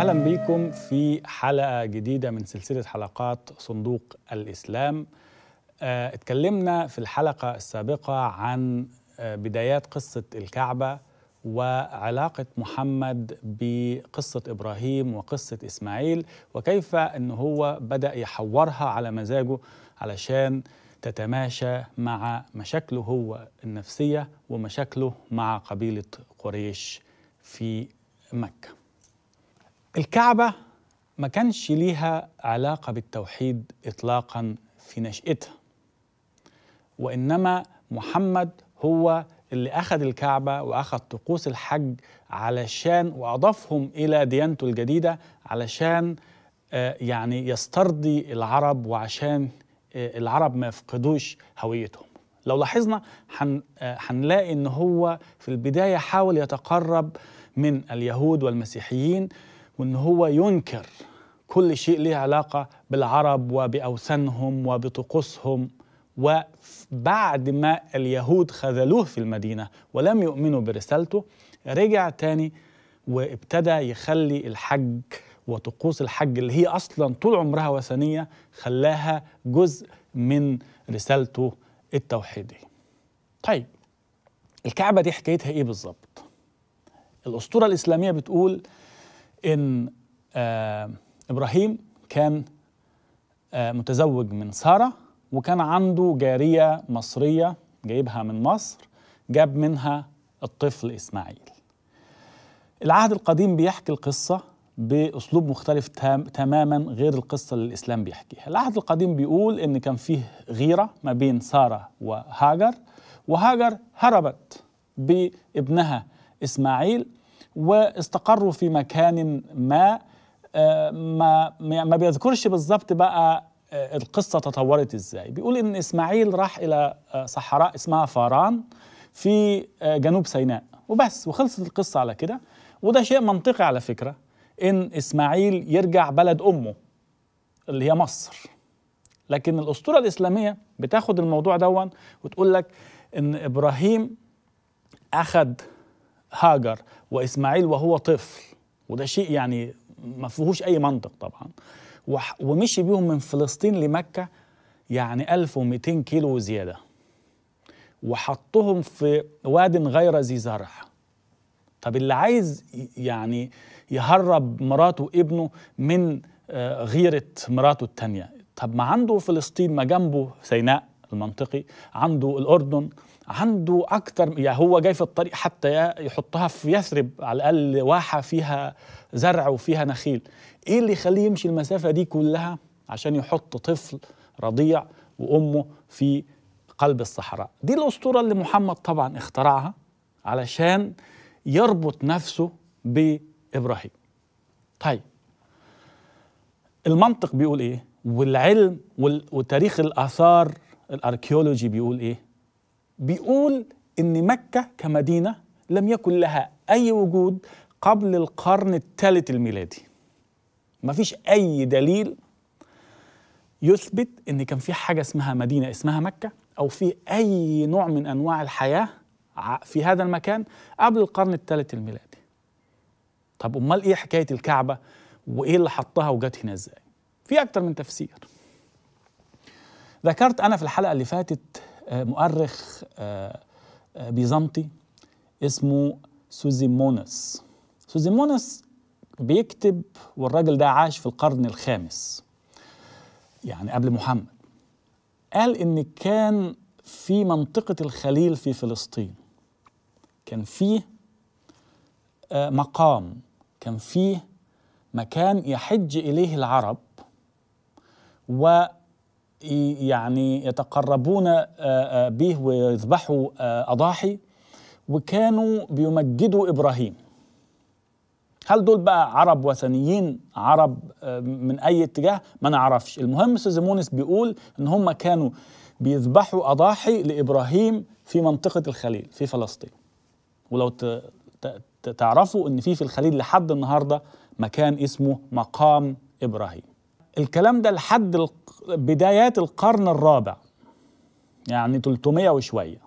اهلا بكم في حلقه جديده من سلسله حلقات صندوق الاسلام آه، اتكلمنا في الحلقه السابقه عن آه، بدايات قصه الكعبه وعلاقه محمد بقصه ابراهيم وقصه اسماعيل وكيف ان هو بدا يحورها على مزاجه علشان تتماشى مع مشاكله هو النفسيه ومشاكله مع قبيله قريش في مكه الكعبة ما كانش ليها علاقة بالتوحيد إطلاقا في نشأتها وإنما محمد هو اللي أخذ الكعبة وأخذ طقوس الحج علشان وأضافهم إلى ديانته الجديدة علشان آه، يعني يسترضي العرب وعشان آه، العرب ما يفقدوش هويتهم لو لاحظنا آه، هنلاقي ان هو في البدايه حاول يتقرب من اليهود والمسيحيين وان هو ينكر كل شيء له علاقه بالعرب وباوثانهم وبطقوسهم وبعد ما اليهود خذلوه في المدينه ولم يؤمنوا برسالته رجع تاني وابتدى يخلي الحج وطقوس الحج اللي هي اصلا طول عمرها وثنيه خلاها جزء من رسالته التوحيديه. طيب الكعبه دي حكايتها ايه بالظبط؟ الاسطوره الاسلاميه بتقول ان آه، ابراهيم كان آه، متزوج من ساره وكان عنده جاريه مصريه جايبها من مصر جاب منها الطفل اسماعيل العهد القديم بيحكي القصه باسلوب مختلف تام تماما غير القصه اللي الاسلام بيحكيها العهد القديم بيقول ان كان فيه غيره ما بين ساره وهاجر وهاجر هربت بابنها اسماعيل واستقروا في مكان ما آه، ما بيذكرش بالظبط بقى آه، القصه تطورت ازاي بيقول ان اسماعيل راح الى آه، صحراء اسمها فاران في جنوب سيناء وبس وخلصت القصه على كده وده شيء منطقي على فكره ان اسماعيل يرجع بلد امه اللي هي مصر لكن الاسطوره الاسلاميه بتاخد الموضوع دون وتقول لك ان ابراهيم اخذ هاجر واسماعيل وهو طفل وده شيء يعني ما فيهوش اي منطق طبعا ومشي بيهم من فلسطين لمكه يعني 1200 كيلو وزياده وحطهم في واد غير ذي زرع طب اللي عايز يعني يهرب مراته وابنه من آه، غيرة مراته الثانيه طب ما عنده فلسطين ما جنبه سيناء المنطقي عنده الأردن عنده أكثر يعني هو جاي في الطريق حتى يحطها في يثرب على الأقل واحة فيها زرع وفيها نخيل إيه اللي يخليه يمشي المسافة دي كلها عشان يحط طفل رضيع وأمه في قلب الصحراء دي الأسطورة اللي محمد طبعا اخترعها علشان يربط نفسه بإبراهيم طيب المنطق بيقول إيه والعلم وتاريخ الآثار الاركيولوجي بيقول ايه بيقول ان مكه كمدينه لم يكن لها اي وجود قبل القرن الثالث الميلادي مفيش اي دليل يثبت ان كان في حاجه اسمها مدينه اسمها مكه او في اي نوع من انواع الحياه في هذا المكان قبل القرن الثالث الميلادي طب امال ايه حكايه الكعبه وايه اللي حطها وجت هنا ازاي في اكتر من تفسير ذكرت أنا في الحلقة اللي فاتت آه، مؤرخ آه، آه، بيزنطي اسمه سوزيمونس سوزيمونس بيكتب والراجل ده عاش في القرن الخامس يعني قبل محمد قال إن كان في منطقة الخليل في فلسطين كان فيه مقام كان فيه مكان يحج إليه العرب و يعني يتقربون به ويذبحوا أضاحي وكانوا بيمجدوا إبراهيم هل دول بقى عرب وثنيين عرب من أي اتجاه ما نعرفش المهم سيزمونس بيقول إن هم كانوا بيذبحوا أضاحي لإبراهيم في منطقة الخليل في فلسطين ولو تعرفوا إن في في الخليل لحد النهاردة مكان اسمه مقام إبراهيم الكلام ده لحد بدايات القرن الرابع يعني 300 وشويه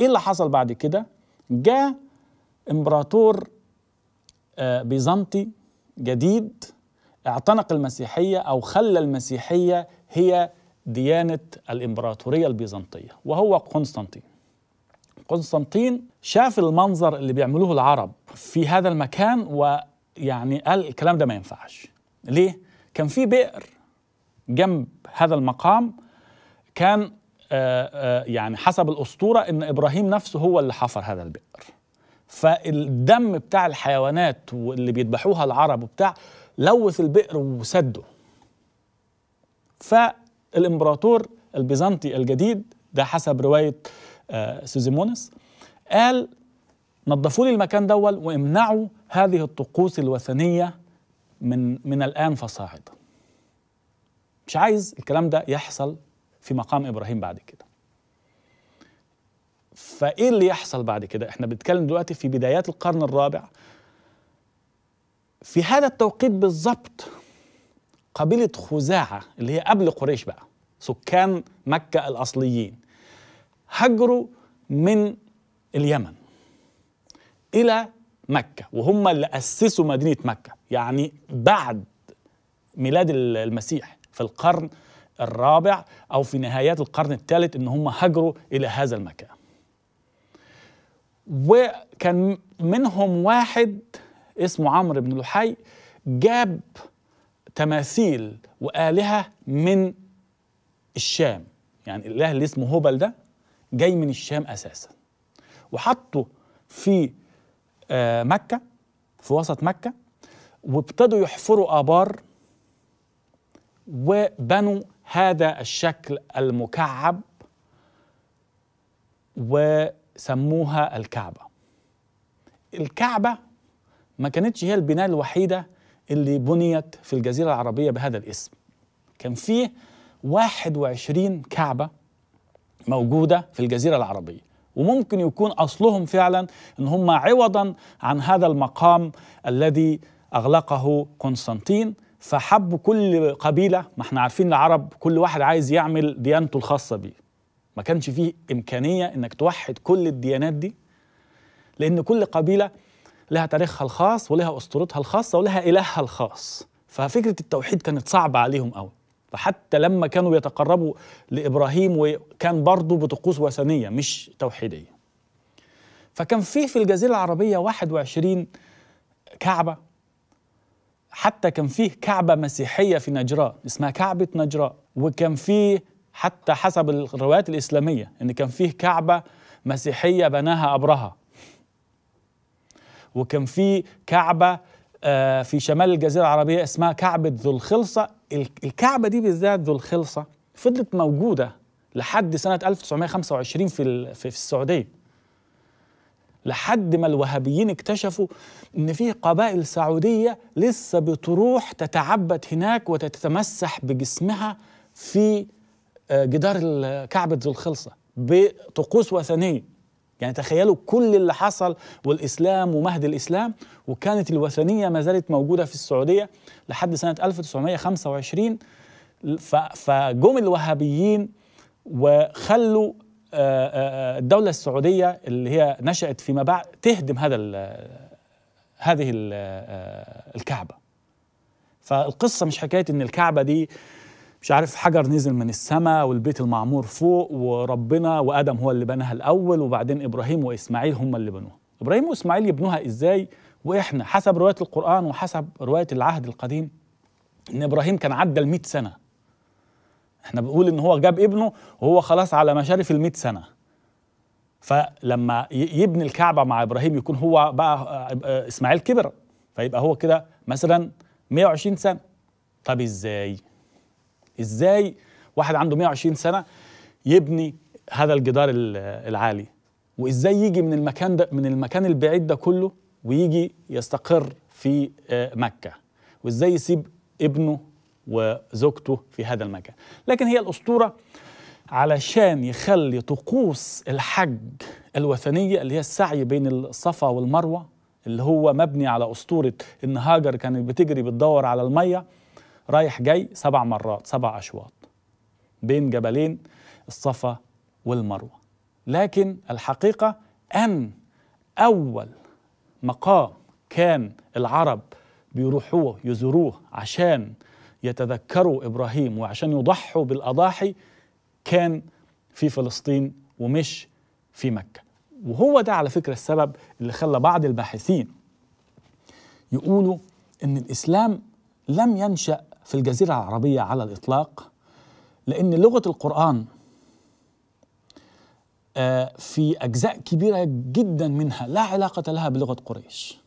ايه اللي حصل بعد كده جاء امبراطور آه، بيزنطي جديد اعتنق المسيحيه او خلى المسيحيه هي ديانه الامبراطوريه البيزنطيه وهو قسطنطين قسطنطين شاف المنظر اللي بيعملوه العرب في هذا المكان ويعني قال الكلام ده ما ينفعش ليه؟ كان في بئر جنب هذا المقام كان آه، آه، يعني حسب الأسطورة إن إبراهيم نفسه هو اللي حفر هذا البئر فالدم بتاع الحيوانات واللي بيذبحوها العرب وبتاع لوث البئر وسده فالإمبراطور البيزنطي الجديد ده حسب رواية آه، سوزيمونس قال نظفوا لي المكان دول وامنعوا هذه الطقوس الوثنية من من الان فصاعدا مش عايز الكلام ده يحصل في مقام ابراهيم بعد كده فايه اللي يحصل بعد كده احنا بنتكلم دلوقتي في بدايات القرن الرابع في هذا التوقيت بالظبط قبيله خزاعه اللي هي قبل قريش بقى سكان مكه الاصليين هجروا من اليمن الى مكة وهم اللي أسسوا مدينة مكة يعني بعد ميلاد المسيح في القرن الرابع أو في نهايات القرن الثالث إن هم هاجروا إلى هذا المكان وكان منهم واحد اسمه عمرو بن لحي جاب تماثيل وآلهة من الشام يعني الإله اللي اسمه هوبل ده جاي من الشام أساسا وحطه في آه، مكة في وسط مكة وابتدوا يحفروا آبار وبنوا هذا الشكل المكعب وسموها الكعبة الكعبة ما كانتش هي البناء الوحيدة اللي بنيت في الجزيرة العربية بهذا الاسم كان فيه 21 كعبة موجودة في الجزيرة العربية وممكن يكون أصلهم فعلا أن هم عوضا عن هذا المقام الذي أغلقه قسطنطين فحب كل قبيلة ما احنا عارفين العرب كل واحد عايز يعمل ديانته الخاصة بيه ما كانش فيه إمكانية أنك توحد كل الديانات دي لأن كل قبيلة لها تاريخها الخاص ولها أسطورتها الخاصة ولها إلهها الخاص ففكرة التوحيد كانت صعبة عليهم قوي فحتى لما كانوا يتقربوا لابراهيم وكان برضه بطقوس وثنيه مش توحيديه فكان في في الجزيره العربيه 21 كعبه حتى كان فيه كعبه مسيحيه في نجراء اسمها كعبه نجراء وكان فيه حتى حسب الروايات الاسلاميه ان كان فيه كعبه مسيحيه بناها ابرهه وكان فيه كعبه آه، في شمال الجزيرة العربية اسمها كعبة ذو الخلصة الكعبة دي بالذات ذو الخلصة فضلت موجودة لحد سنة 1925 في, في السعودية لحد ما الوهابيين اكتشفوا ان في قبائل سعوديه لسه بتروح تتعبد هناك وتتمسح بجسمها في آه، جدار كعبه ذو الخلصه بطقوس وثنيه يعني تخيلوا كل اللي حصل والإسلام ومهد الإسلام وكانت الوثنية ما زالت موجودة في السعودية لحد سنة 1925 فجم الوهابيين وخلوا آه، آه، آه، الدولة السعودية اللي هي نشأت فيما بعد تهدم هذا هذه الكعبة فالقصة مش حكاية إن الكعبة دي مش عارف حجر نزل من السماء والبيت المعمور فوق وربنا وادم هو اللي بناها الاول وبعدين ابراهيم واسماعيل هم اللي بنوها ابراهيم واسماعيل يبنوها ازاي واحنا حسب روايه القران وحسب روايه العهد القديم ان ابراهيم كان عدى ال سنه احنا بنقول ان هو جاب ابنه وهو خلاص على مشارف ال سنه فلما يبني الكعبه مع ابراهيم يكون هو بقى آه، اسماعيل كبر فيبقى هو كده مثلا 120 سنه طب ازاي ازاي واحد عنده 120 سنه يبني هذا الجدار العالي وازاي يجي من المكان ده من المكان البعيد ده كله ويجي يستقر في آه، مكه وازاي يسيب ابنه وزوجته في هذا المكان لكن هي الاسطوره علشان يخلي طقوس الحج الوثنيه اللي هي السعي بين الصفا والمروه اللي هو مبني على اسطوره ان هاجر كانت بتجري بتدور على الميه رايح جاي سبع مرات سبع أشواط بين جبلين الصفا والمروة لكن الحقيقة أن أول مقام كان العرب بيروحوه يزوروه عشان يتذكروا إبراهيم وعشان يضحوا بالأضاحي كان في فلسطين ومش في مكة وهو ده على فكرة السبب اللي خلى بعض الباحثين يقولوا ان الاسلام لم ينشا في الجزيرة العربية على الإطلاق لأن لغة القرآن آه، في أجزاء كبيرة جدا منها لا علاقة لها بلغة قريش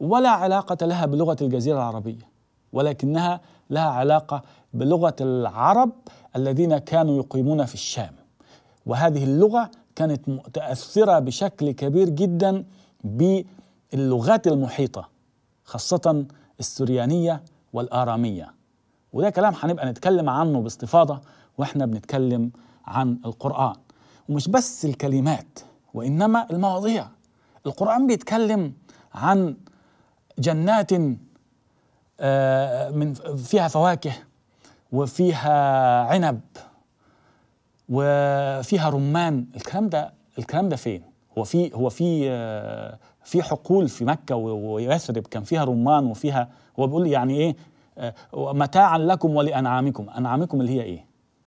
ولا علاقة لها بلغة الجزيرة العربية ولكنها لها علاقة بلغة العرب الذين كانوا يقيمون في الشام وهذه اللغة كانت متأثرة بشكل كبير جدا باللغات المحيطة خاصة السريانية والآرامية وده كلام هنبقى نتكلم عنه باستفاضه واحنا بنتكلم عن القران ومش بس الكلمات وانما المواضيع القران بيتكلم عن جنات آه، من فيها فواكه وفيها عنب وفيها رمان الكلام ده الكلام ده فين هو في هو في آه، في حقول في مكه ويثرب كان فيها رمان وفيها هو بيقول يعني ايه آه، متاعا لكم ولأنعامكم أنعامكم اللي هي إيه